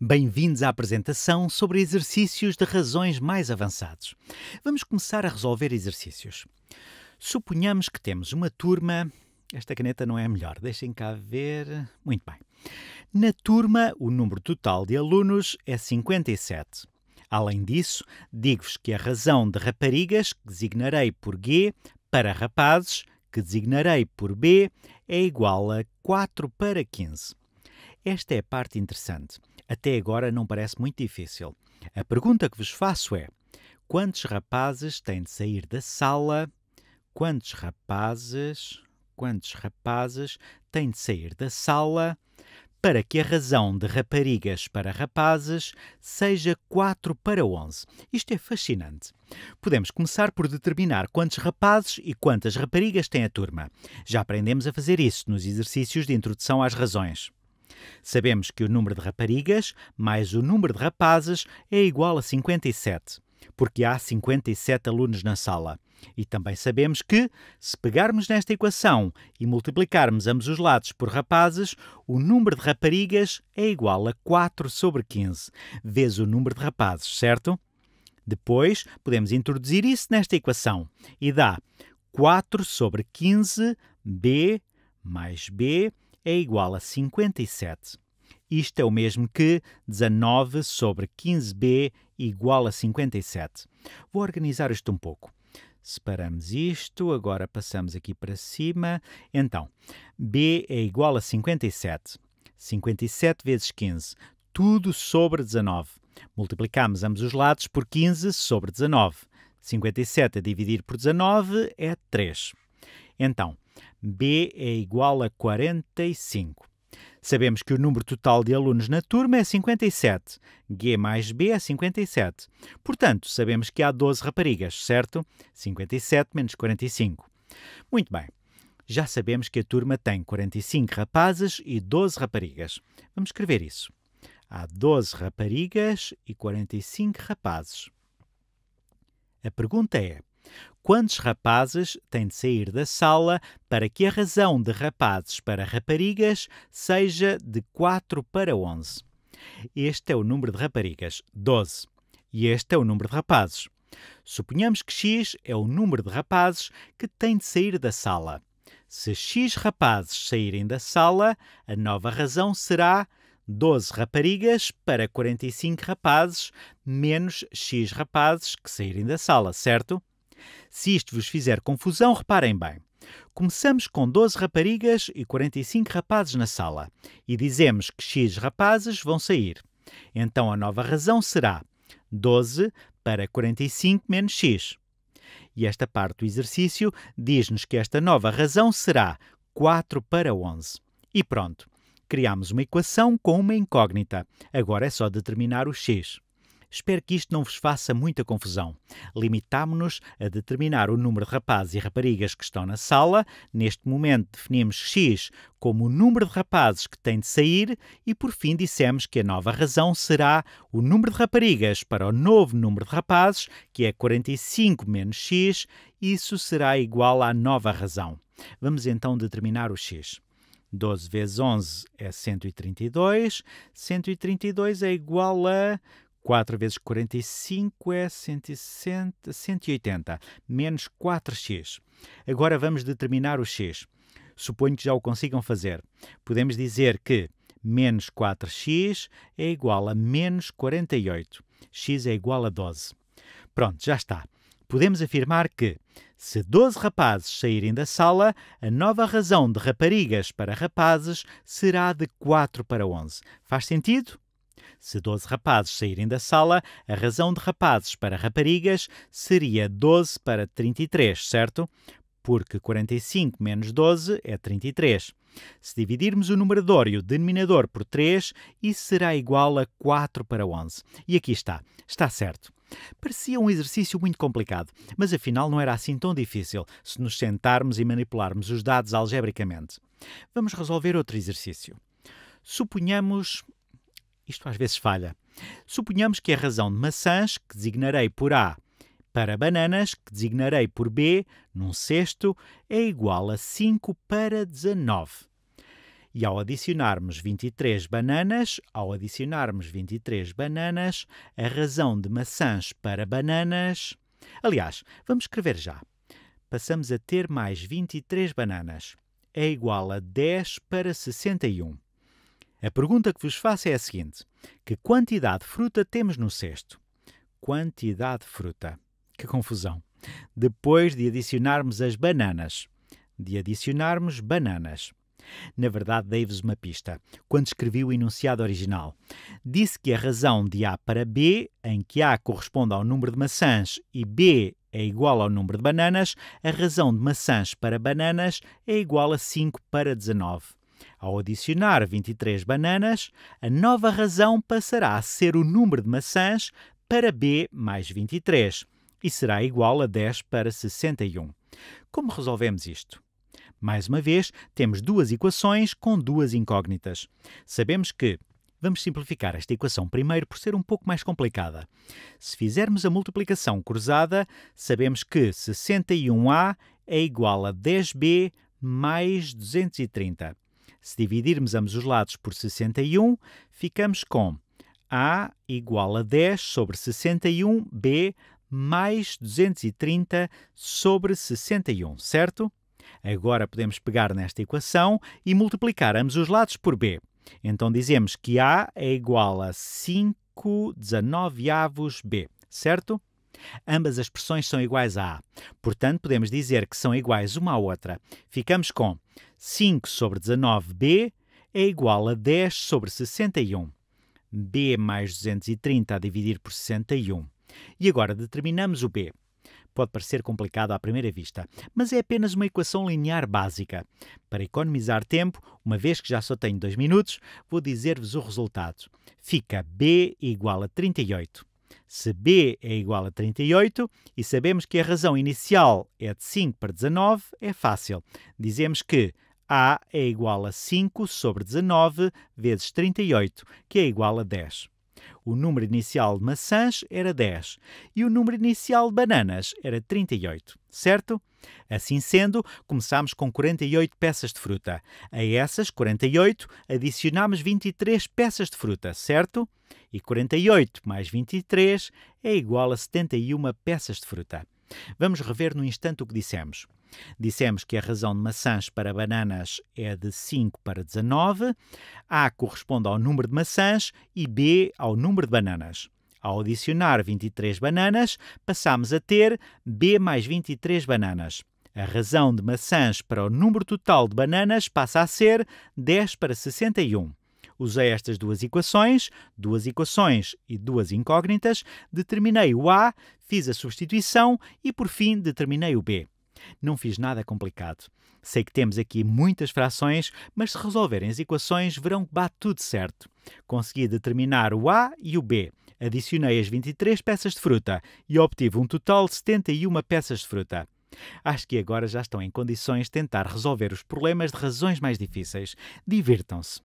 Bem-vindos à apresentação sobre exercícios de razões mais avançados. Vamos começar a resolver exercícios. Suponhamos que temos uma turma. Esta caneta não é a melhor, deixem cá ver. Muito bem. Na turma, o número total de alunos é 57. Além disso, digo-vos que a razão de raparigas, que designarei por G, para rapazes, que designarei por B, é igual a 4 para 15. Esta é a parte interessante. Até agora não parece muito difícil. A pergunta que vos faço é: quantos rapazes têm de sair da sala? Quantos rapazes, quantos rapazes têm de sair da sala para que a razão de raparigas para rapazes seja 4 para 11? Isto é fascinante. Podemos começar por determinar quantos rapazes e quantas raparigas tem a turma. Já aprendemos a fazer isso nos exercícios de introdução às razões. Sabemos que o número de raparigas mais o número de rapazes é igual a 57, porque há 57 alunos na sala. E também sabemos que, se pegarmos nesta equação e multiplicarmos ambos os lados por rapazes, o número de raparigas é igual a 4 sobre 15, vezes o número de rapazes, certo? Depois, podemos introduzir isso nesta equação e dá 4 sobre 15b mais b é igual a 57. Isto é o mesmo que 19 sobre 15b igual a 57. Vou organizar isto um pouco. Separamos isto, agora passamos aqui para cima. Então, b é igual a 57. 57 vezes 15, tudo sobre 19. Multiplicamos ambos os lados por 15 sobre 19. 57 a dividir por 19 é 3. Então, B é igual a 45. Sabemos que o número total de alunos na turma é 57. G mais B é 57. Portanto, sabemos que há 12 raparigas, certo? 57 menos 45. Muito bem. Já sabemos que a turma tem 45 rapazes e 12 raparigas. Vamos escrever isso. Há 12 raparigas e 45 rapazes. A pergunta é: quantos rapazes têm de sair da sala para que a razão de rapazes para raparigas seja de 4 para 11. Este é o número de raparigas, 12, e este é o número de rapazes. Suponhamos que X é o número de rapazes que têm de sair da sala. Se X rapazes saírem da sala, a nova razão será 12 raparigas para 45 rapazes menos X rapazes que saírem da sala, certo? Se isto vos fizer confusão, reparem bem. Começamos com 12 raparigas e 45 rapazes na sala e dizemos que X rapazes vão sair. Então a nova razão será 12 para 45 menos X. E esta parte do exercício diz-nos que esta nova razão será 4 para 11. E pronto, criamos uma equação com uma incógnita. Agora é só determinar o X. Espero que isto não vos faça muita confusão. Limitámo-nos a determinar o número de rapazes e raparigas que estão na sala. Neste momento definimos X como o número de rapazes que tem de sair e por fim dissemos que a nova razão será o número de raparigas para o novo número de rapazes, que é 45 menos X, isso será igual à nova razão. Vamos então determinar o X. 12 vezes 11 é 132. 132 é igual a 4 vezes 45 é 160, 180, menos 4x. Agora vamos determinar o x. Suponho que já o consigam fazer. Podemos dizer que menos 4x é igual a menos 48. x é igual a 12. Pronto, já está. Podemos afirmar que, se 12 rapazes saírem da sala, a nova razão de raparigas para rapazes será de 4 para 11. Faz sentido? Se 12 rapazes saírem da sala, a razão de rapazes para raparigas seria 12 para 33, certo? Porque 45 menos 12 é 33. Se dividirmos o numerador e o denominador por 3, isso será igual a 4 para 11. E aqui está. Está certo. Parecia um exercício muito complicado, mas afinal não era assim tão difícil se nos sentarmos e manipularmos os dados algebricamente. Vamos resolver outro exercício. Suponhamos isto às vezes falha. Suponhamos que a razão de maçãs, que designarei por A, para bananas, que designarei por B, num sexto, é igual a 5 para 19. E ao adicionarmos 23 bananas, ao adicionarmos 23 bananas, a razão de maçãs para bananas. Aliás, vamos escrever já. Passamos a ter mais 23 bananas. É igual a 10 para 61. A pergunta que vos faço é a seguinte: que quantidade de fruta temos no cesto? Quantidade de fruta. Que confusão. Depois de adicionarmos as bananas. De adicionarmos bananas. Na verdade, dei-vos uma pista quando escrevi o enunciado original. Disse que a razão de A para B, em que A corresponde ao número de maçãs e B é igual ao número de bananas, a razão de maçãs para bananas é igual a 5 para 19. Ao adicionar 23 bananas, a nova razão passará a ser o número de maçãs para b mais 23 e será igual a 10 para 61. Como resolvemos isto? Mais uma vez, temos duas equações com duas incógnitas. Sabemos que Vamos simplificar esta equação primeiro por ser um pouco mais complicada. Se fizermos a multiplicação cruzada, sabemos que 61A é igual a 10B mais 230. Se dividirmos ambos os lados por 61, ficamos com A igual a 10 sobre 61B mais 230 sobre 61, certo? Agora podemos pegar nesta equação e multiplicar ambos os lados por B. Então dizemos que A é igual a 5 19 avos B, certo? Ambas as expressões são iguais a A, portanto podemos dizer que são iguais uma à outra. Ficamos com 5 sobre 19b é igual a 10 sobre 61. b mais 230 a dividir por 61. E agora determinamos o b. Pode parecer complicado à primeira vista, mas é apenas uma equação linear básica. Para economizar tempo, uma vez que já só tenho 2 minutos, vou dizer-vos o resultado. Fica b igual a 38. Se b é igual a 38 e sabemos que a razão inicial é de 5 para 19, é fácil. Dizemos que a é igual a 5 sobre 19 vezes 38, que é igual a 10. O número inicial de maçãs era 10 e o número inicial de bananas era 38, certo? Assim sendo, começámos com 48 peças de fruta. A essas 48 adicionámos 23 peças de fruta, certo? E 48 mais 23 é igual a 71 peças de fruta. Vamos rever no instante o que dissemos. Dissemos que a razão de maçãs para bananas é de 5 para 19. A corresponde ao número de maçãs e B ao número de bananas. Ao adicionar 23 bananas, passamos a ter B mais 23 bananas. A razão de maçãs para o número total de bananas passa a ser 10 para 61. Usei estas duas equações, duas equações e duas incógnitas, determinei o A, fiz a substituição e, por fim, determinei o B. Não fiz nada complicado. Sei que temos aqui muitas frações, mas se resolverem as equações, verão que bate tudo certo. Consegui determinar o A e o B. Adicionei as 23 peças de fruta e obtive um total de 71 peças de fruta. Acho que agora já estão em condições de tentar resolver os problemas de razões mais difíceis. Divirtam-se!